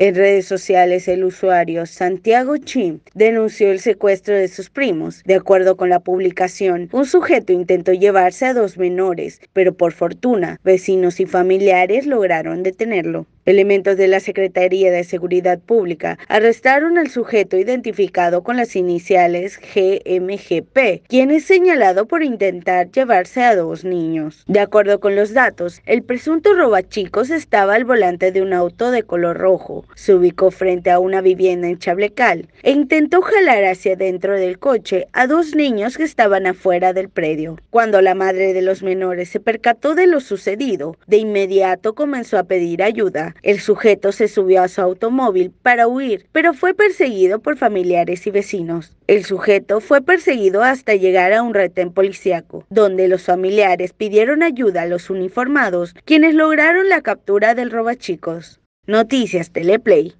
En redes sociales, el usuario Santiago Chim denunció el secuestro de sus primos. De acuerdo con la publicación, un sujeto intentó llevarse a dos menores, pero por fortuna, vecinos y familiares lograron detenerlo. Elementos de la Secretaría de Seguridad Pública arrestaron al sujeto identificado con las iniciales GMGP, quien es señalado por intentar llevarse a dos niños. De acuerdo con los datos, el presunto robachicos estaba al volante de un auto de color rojo, se ubicó frente a una vivienda en Chablecal e intentó jalar hacia dentro del coche a dos niños que estaban afuera del predio. Cuando la madre de los menores se percató de lo sucedido, de inmediato comenzó a pedir ayuda el sujeto se subió a su automóvil para huir, pero fue perseguido por familiares y vecinos. El sujeto fue perseguido hasta llegar a un retén policiaco, donde los familiares pidieron ayuda a los uniformados, quienes lograron la captura del robachicos. Noticias Teleplay.